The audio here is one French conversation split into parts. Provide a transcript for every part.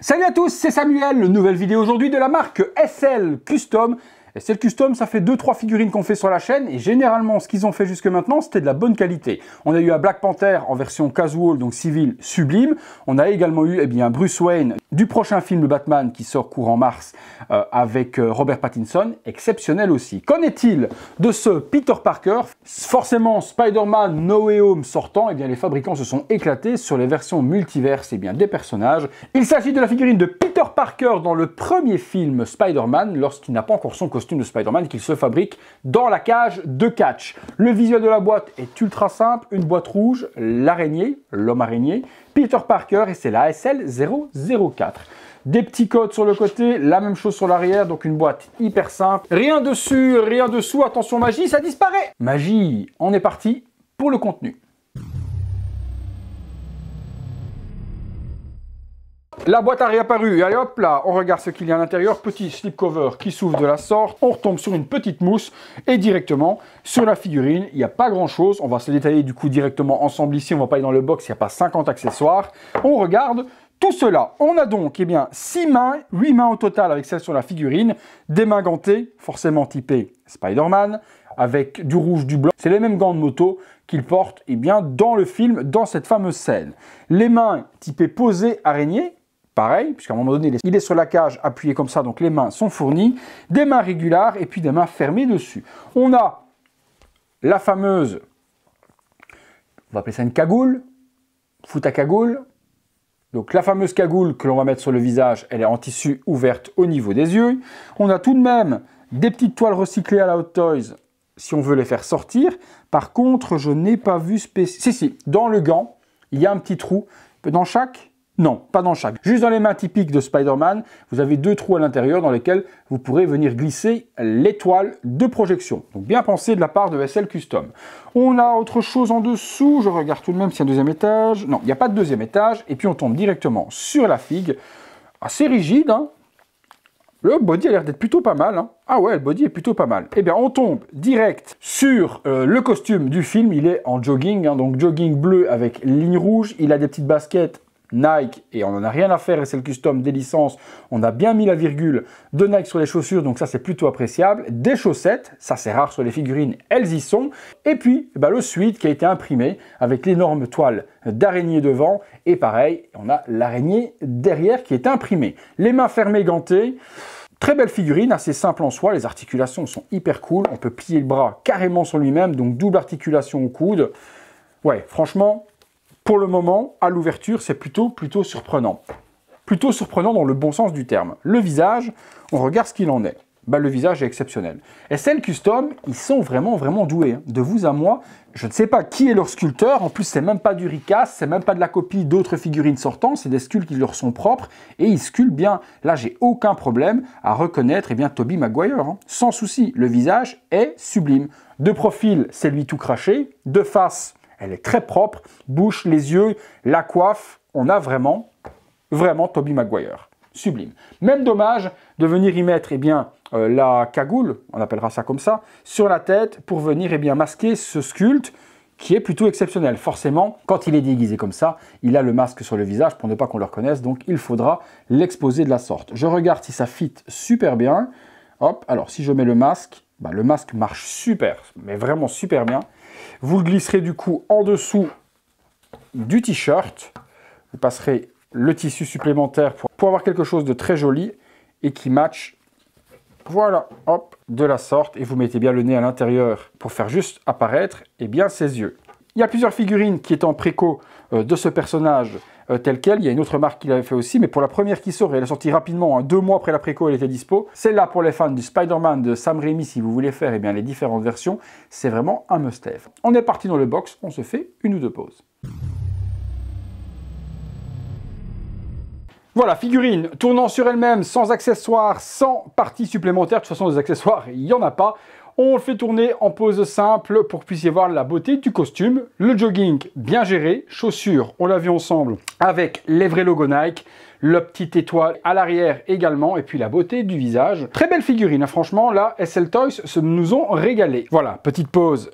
Salut à tous, c'est Samuel, nouvelle vidéo aujourd'hui de la marque SL Custom c'est le custom, ça fait 2-3 figurines qu'on fait sur la chaîne, et généralement, ce qu'ils ont fait jusque maintenant, c'était de la bonne qualité. On a eu un Black Panther en version casual, donc civil, sublime. On a également eu eh bien, Bruce Wayne du prochain film Le Batman qui sort courant mars euh, avec euh, Robert Pattinson, exceptionnel aussi. Qu'en est-il de ce Peter Parker Forcément, Spider-Man No Way Home sortant, eh bien, les fabricants se sont éclatés sur les versions multiverses et eh bien, des personnages. Il s'agit de la figurine de Peter Peter Parker dans le premier film Spider-Man lorsqu'il n'a pas encore son costume de Spider-Man qu'il se fabrique dans la cage de catch. Le visuel de la boîte est ultra simple, une boîte rouge, l'araignée, l'homme araignée, Peter Parker et c'est la sl 004. Des petits codes sur le côté, la même chose sur l'arrière, donc une boîte hyper simple. Rien dessus, rien dessous, attention magie, ça disparaît Magie, on est parti pour le contenu. La boîte a réapparu. Allez hop là, on regarde ce qu'il y a à l'intérieur. Petit slipcover qui s'ouvre de la sorte. On retombe sur une petite mousse et directement sur la figurine, il n'y a pas grand chose. On va se détailler du coup directement ensemble ici. On va pas aller dans le box, il n'y a pas 50 accessoires. On regarde tout cela, on a donc eh bien, 6 mains, 8 mains au total avec celles sur la figurine, des mains gantées, forcément typées Spider-Man, avec du rouge, du blanc. C'est les mêmes gants de moto qu'il porte eh bien, dans le film, dans cette fameuse scène. Les mains typées posées, araignées pareil, puisqu'à un moment donné, il est sur la cage appuyé comme ça, donc les mains sont fournies, des mains régulières et puis des mains fermées dessus. On a la fameuse, on va appeler ça une cagoule, fout cagoule. Donc la fameuse cagoule que l'on va mettre sur le visage, elle est en tissu ouverte au niveau des yeux. On a tout de même des petites toiles recyclées à la Hot Toys si on veut les faire sortir. Par contre, je n'ai pas vu spécifique. Si, si, dans le gant, il y a un petit trou. Dans chaque non, pas dans chaque. Juste dans les mains typiques de Spider-Man, vous avez deux trous à l'intérieur dans lesquels vous pourrez venir glisser l'étoile de projection. Donc bien pensé de la part de SL Custom. On a autre chose en dessous, je regarde tout de même s'il y a un deuxième étage. Non, il n'y a pas de deuxième étage. Et puis on tombe directement sur la figue. Assez rigide, hein. le body a l'air d'être plutôt pas mal. Hein. Ah ouais, le body est plutôt pas mal. Eh bien, on tombe direct sur euh, le costume du film. Il est en jogging, hein. donc jogging bleu avec ligne rouge. Il a des petites baskets Nike, et on n'en a rien à faire, et c'est le custom des licences, on a bien mis la virgule de Nike sur les chaussures, donc ça c'est plutôt appréciable. Des chaussettes, ça c'est rare sur les figurines, elles y sont. Et puis, eh ben, le suite qui a été imprimé avec l'énorme toile d'araignée devant, et pareil, on a l'araignée derrière qui est imprimée. Les mains fermées, gantées. Très belle figurine, assez simple en soi, les articulations sont hyper cool, on peut plier le bras carrément sur lui-même, donc double articulation au coude. Ouais, franchement, pour le moment, à l'ouverture, c'est plutôt, plutôt surprenant. Plutôt surprenant dans le bon sens du terme. Le visage, on regarde ce qu'il en est. Bah, le visage est exceptionnel. Et celles custom, ils sont vraiment, vraiment doués. Hein. De vous à moi, je ne sais pas qui est leur sculpteur. En plus, c'est même pas du ricasse, c'est même pas de la copie d'autres figurines sortantes. C'est des sculptures qui leur sont propres et ils sculptent bien. Là, j'ai aucun problème à reconnaître Et eh bien Toby Maguire. Hein. Sans souci, le visage est sublime. De profil, c'est lui tout craché. De face, elle est très propre, bouche, les yeux, la coiffe. On a vraiment, vraiment Toby Maguire. Sublime. Même dommage de venir y mettre eh bien, euh, la cagoule, on appellera ça comme ça, sur la tête pour venir et eh bien, masquer ce sculpte qui est plutôt exceptionnel. Forcément, quand il est déguisé comme ça, il a le masque sur le visage pour ne pas qu'on le reconnaisse, donc il faudra l'exposer de la sorte. Je regarde si ça fit super bien. Hop, alors si je mets le masque, bah, le masque marche super, mais vraiment super bien. Vous le glisserez du coup en dessous du t-shirt. Vous passerez le tissu supplémentaire pour, avoir quelque chose de très joli et qui match voilà, hop, de la sorte, et vous mettez bien le nez à l'intérieur pour faire juste apparaître et eh bien, ses yeux. Il y a plusieurs figurines qui étant en préco euh, de ce personnage euh, tel telle Il y a une autre marque qui l'avait fait aussi, mais pour la première qui sort, elle est sortie rapidement, hein. deux mois après la préco, elle était dispo. Celle-là, pour les fans du Spider-Man de Sam Raimi, si vous voulez faire eh bien, les différentes versions, c'est vraiment un must-have. On est parti dans le box, on se fait une ou deux pauses. Voilà, figurine tournant sur elle-même, sans accessoires, sans partie supplémentaire, De toute façon, des accessoires, il n'y en a pas. On le fait tourner en pose simple pour que puissiez voir la beauté du costume. Le jogging bien géré, chaussures, on l'a vu ensemble, avec les vrais logo Nike le petit étoile à l'arrière également, et puis la beauté du visage. Très belle figurine, hein. franchement, là, SL Toys se nous ont régalé. Voilà, petite pause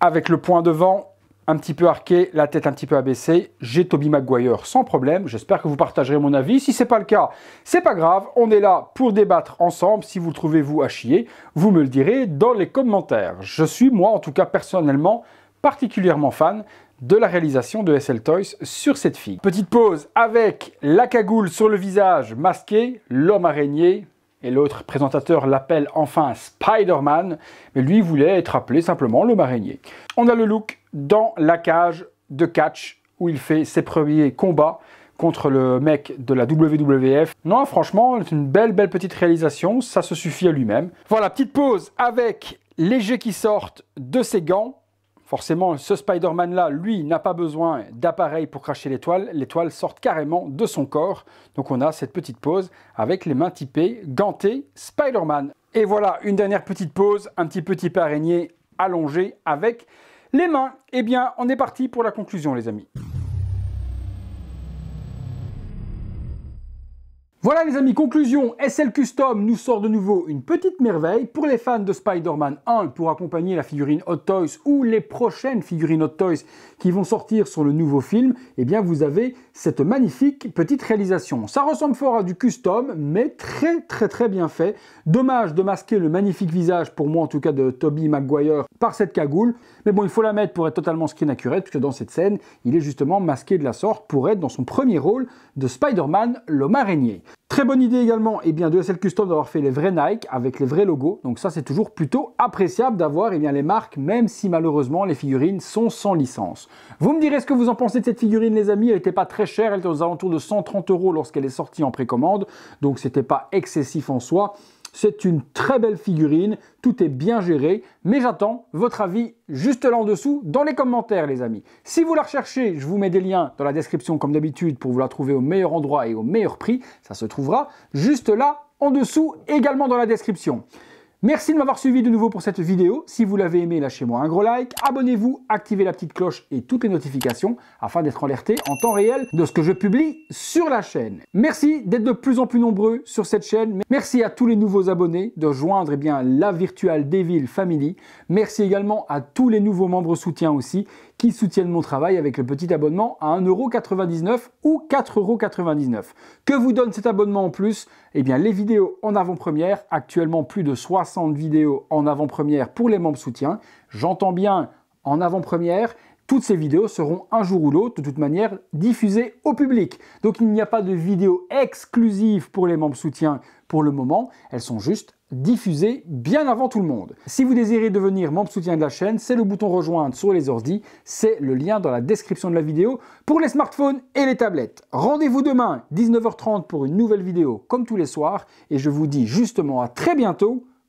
avec le point devant un petit peu arqué, la tête un petit peu abaissée, j'ai Toby Maguire sans problème. J'espère que vous partagerez mon avis. Si ce n'est pas le cas, c'est pas grave. On est là pour débattre ensemble. Si vous le trouvez vous à chier, vous me le direz dans les commentaires. Je suis moi en tout cas personnellement particulièrement fan de la réalisation de SL Toys sur cette fille. Petite pause avec la cagoule sur le visage masqué, l'homme araignée, et l'autre présentateur l'appelle enfin Spider-Man, mais lui voulait être appelé simplement le araignée. On a le look dans la cage de catch où il fait ses premiers combats contre le mec de la WWF. Non, franchement, c'est une belle, belle petite réalisation, ça se suffit à lui-même. Voilà, petite pause avec les jets qui sortent de ses gants. Forcément, ce Spider-Man-là, lui, n'a pas besoin d'appareil pour cracher l'étoile. L'étoile sort carrément de son corps. Donc on a cette petite pause avec les mains typées, gantées, Spider-Man. Et voilà, une dernière petite pause, un petit petit araignée allongé avec les mains. Eh bien, on est parti pour la conclusion, les amis. Voilà les amis, conclusion, SL Custom nous sort de nouveau une petite merveille. Pour les fans de Spider-Man 1, pour accompagner la figurine Hot Toys ou les prochaines figurines Hot Toys qui vont sortir sur le nouveau film, eh bien vous avez cette magnifique petite réalisation. Ça ressemble fort à du custom, mais très très très bien fait. Dommage de masquer le magnifique visage, pour moi en tout cas, de Toby Maguire par cette cagoule. Mais bon, il faut la mettre pour être totalement screen accurate, puisque dans cette scène, il est justement masqué de la sorte pour être dans son premier rôle de Spider-Man, l'homme araignée. Très bonne idée également et eh bien, de SL Custom d'avoir fait les vrais Nike avec les vrais logos. Donc ça, c'est toujours plutôt appréciable d'avoir eh bien, les marques, même si malheureusement les figurines sont sans licence. Vous me direz ce que vous en pensez de cette figurine, les amis. Elle n'était pas très chère, elle était aux alentours de 130 euros lorsqu'elle est sortie en précommande. Donc c'était pas excessif en soi. C'est une très belle figurine, tout est bien géré, mais j'attends votre avis juste là en dessous dans les commentaires les amis. Si vous la recherchez, je vous mets des liens dans la description comme d'habitude pour vous la trouver au meilleur endroit et au meilleur prix, ça se trouvera juste là en dessous également dans la description. Merci de m'avoir suivi de nouveau pour cette vidéo. Si vous l'avez aimé, lâchez-moi un gros like, abonnez-vous, activez la petite cloche et toutes les notifications afin d'être alerté en temps réel de ce que je publie sur la chaîne. Merci d'être de plus en plus nombreux sur cette chaîne. Merci à tous les nouveaux abonnés de joindre eh bien, la Virtual Devil Family. Merci également à tous les nouveaux membres soutiens aussi qui soutiennent mon travail avec le petit abonnement à 1,99€ ou 4,99€. Que vous donne cet abonnement en plus Eh bien les vidéos en avant-première, actuellement plus de 60 de vidéos en avant-première pour les membres soutiens. J'entends bien en avant-première, toutes ces vidéos seront un jour ou l'autre, de toute manière, diffusées au public. Donc il n'y a pas de vidéo exclusive pour les membres soutiens pour le moment, elles sont juste diffusées bien avant tout le monde. Si vous désirez devenir membre soutien de la chaîne, c'est le bouton rejoindre sur les ordi, c'est le lien dans la description de la vidéo pour les smartphones et les tablettes. Rendez-vous demain 19h30 pour une nouvelle vidéo comme tous les soirs et je vous dis justement à très bientôt